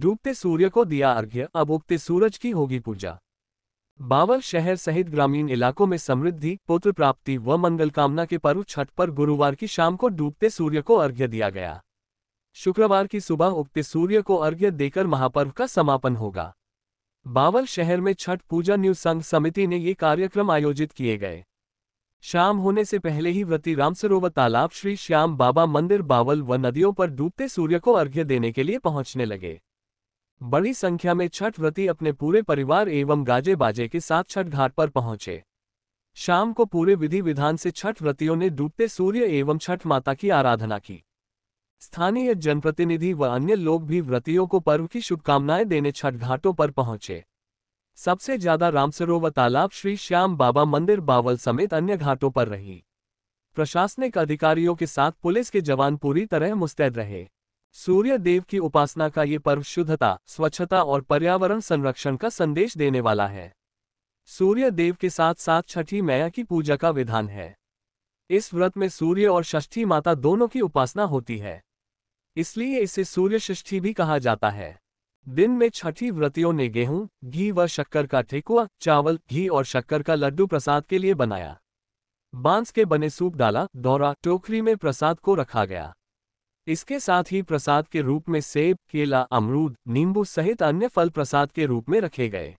डूबते सूर्य को दिया अर्घ्य अब उगते सूरज की होगी पूजा बावल शहर सहित ग्रामीण इलाकों में समृद्धि पुत्र प्राप्ति व मंगल कामना के पर्व छठ पर गुरुवार की शाम को डूबते सूर्य को अर्घ्य दिया गया शुक्रवार की सुबह उगते सूर्य को अर्घ्य देकर महापर्व का समापन होगा बावल शहर में छठ पूजा न्यू संघ समिति ने ये कार्यक्रम आयोजित किए गए शाम होने से पहले ही व्रती रामसरोवर तालाब श्री श्याम बाबा मंदिर बावल व नदियों पर डूबते सूर्य को अर्घ्य देने के लिए पहुंचने लगे बड़ी संख्या में छठ व्रती अपने पूरे परिवार एवं गाजे बाजे के साथ छठ घाट पर पहुंचे शाम को पूरे विधि विधान से छठ व्रतियों ने डूबते सूर्य एवं छठ माता की आराधना की स्थानीय जनप्रतिनिधि व अन्य लोग भी व्रतियों को पर्व की शुभकामनाएं देने छठ घाटों पर पहुंचे सबसे ज्यादा रामसरोवर तालाब श्री श्याम बाबा मंदिर बावल समेत अन्य घाटों पर रही प्रशासनिक अधिकारियों के साथ पुलिस के जवान पूरी तरह मुस्तैद रहे सूर्य देव की उपासना का ये पर्व शुद्धता स्वच्छता और पर्यावरण संरक्षण का संदेश देने वाला है सूर्य देव के साथ साथ छठी मैया की पूजा का विधान है इस व्रत में सूर्य और षष्ठी माता दोनों की उपासना होती है इसलिए इसे सूर्य षष्ठी भी कहा जाता है दिन में छठी व्रतियों ने गेहूं, घी व शक्कर का ठेकुआ चावल घी और शक्कर का लड्डू प्रसाद के लिए बनाया बांस के बने सूप डाला दौरा टोकरी में प्रसाद को रखा गया इसके साथ ही प्रसाद के रूप में सेब केला अमरूद नींबू सहित अन्य फल प्रसाद के रूप में रखे गए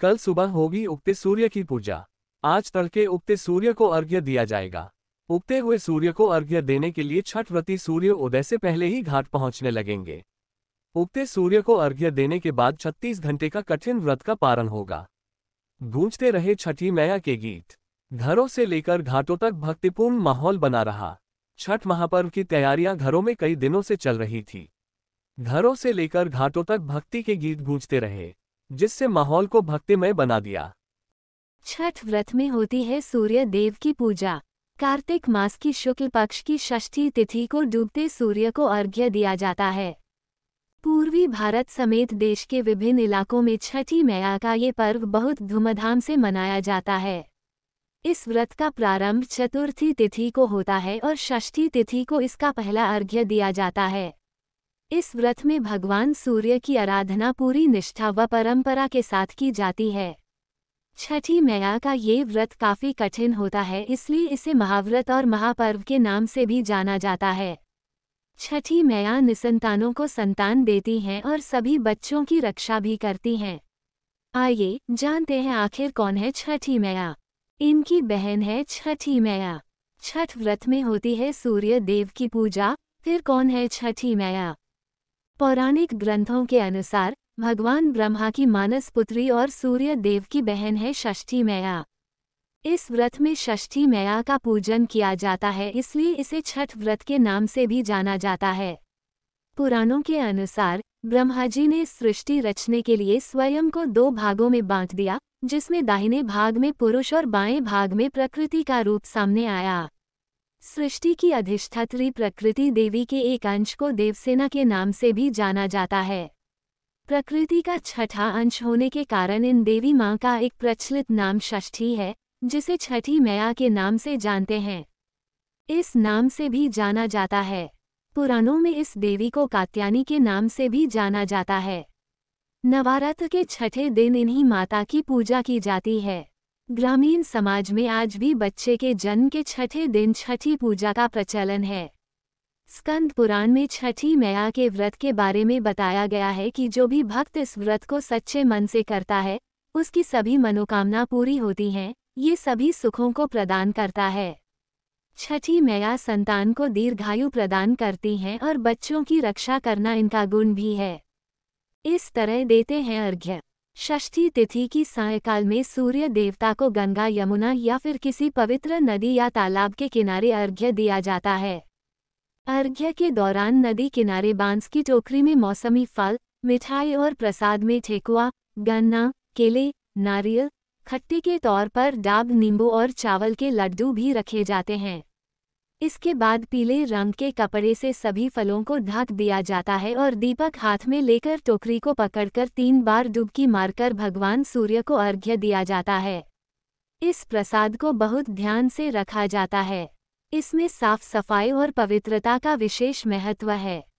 कल सुबह होगी उगते सूर्य की पूजा आज तड़के उगते सूर्य को अर्घ्य दिया जाएगा उगते हुए सूर्य को अर्घ्य देने के लिए छठ व्रती सूर्य उदय से पहले ही घाट पहुंचने लगेंगे उगते सूर्य को अर्घ्य देने के बाद 36 घंटे का कठिन व्रत का पारण होगा गूंजते रहे छठी मैया के गीत घरों से लेकर घाटों तक भक्तिपूर्ण माहौल बना रहा छठ महापर्व की तैयारियां घरों में कई दिनों से चल रही थी घरों से लेकर घाटों तक भक्ति के गीत गूंजते रहे जिससे माहौल को भक्तिमय बना दिया छठ व्रत में होती है सूर्य देव की पूजा कार्तिक मास की शुक्ल पक्ष की षष्ठी तिथि को डूबते सूर्य को अर्घ्य दिया जाता है पूर्वी भारत समेत देश के विभिन्न इलाकों में छठी मैया का ये पर्व बहुत धूमधाम से मनाया जाता है इस व्रत का प्रारंभ चतुर्थी तिथि को होता है और षष्ठी तिथि को इसका पहला अर्घ्य दिया जाता है इस व्रत में भगवान सूर्य की आराधना पूरी निष्ठा व परंपरा के साथ की जाती है छठी मैया का ये व्रत काफी कठिन होता है इसलिए इसे महाव्रत और महापर्व के नाम से भी जाना जाता है छठी मैया निसंतानों को संतान देती हैं और सभी बच्चों की रक्षा भी करती हैं आइए जानते हैं आखिर कौन है छठी मैया इनकी बहन है छठी मैया छठ व्रत में होती है सूर्य देव की पूजा फिर कौन है छठी मैया पौराणिक ग्रंथों के अनुसार भगवान ब्रह्मा की मानस पुत्री और सूर्य देव की बहन है षष्ठी मैया इस व्रत में षष्ठी मैया का पूजन किया जाता है इसलिए इसे छठ व्रत के नाम से भी जाना जाता है पुराणों के अनुसार ब्रह्मा जी ने सृष्टि रचने के लिए स्वयं को दो भागों में बांट दिया जिसमें दाहिने भाग में पुरुष और बाएं भाग में प्रकृति का रूप सामने आया सृष्टि की अधिष्ठात्री प्रकृति देवी के एक अंश को देवसेना के नाम से भी जाना जाता है प्रकृति का छठा अंश होने के कारण इन देवी माँ का एक प्रचलित नाम षष्ठी है जिसे छठी मैया के नाम से जानते हैं इस नाम से भी जाना जाता है पुराणों में इस देवी को कात्यानी के नाम से भी जाना जाता है नवरात्र के छठे दिन इन्हीं माता की पूजा की जाती है ग्रामीण समाज में आज भी बच्चे के जन्म के छठे दिन छठी पूजा का प्रचलन है स्कंद पुराण में छठी मैया के व्रत के बारे में बताया गया है कि जो भी भक्त इस व्रत को सच्चे मन से करता है उसकी सभी मनोकामना पूरी होती हैं ये सभी सुखों को प्रदान करता है छठी मैया संतान को दीर्घायु प्रदान करती हैं और बच्चों की रक्षा करना इनका गुण भी है इस तरह देते हैं अर्घ्य षष्ठी तिथि की सायकाल में सूर्य देवता को गंगा यमुना या फिर किसी पवित्र नदी या तालाब के किनारे अर्घ्य दिया जाता है अर्घ्य के दौरान नदी किनारे बांस की टोकरी में मौसमी फल मिठाई और प्रसाद में ठेकुआ गन्ना केले नारियल खट्टे के तौर पर डाब नींबू और चावल के लड्डू भी रखे जाते हैं इसके बाद पीले रंग के कपड़े से सभी फलों को ढक दिया जाता है और दीपक हाथ में लेकर टोकरी को पकड़कर तीन बार डुबकी मारकर भगवान सूर्य को अर्घ्य दिया जाता है इस प्रसाद को बहुत ध्यान से रखा जाता है इसमें साफ सफाई और पवित्रता का विशेष महत्व है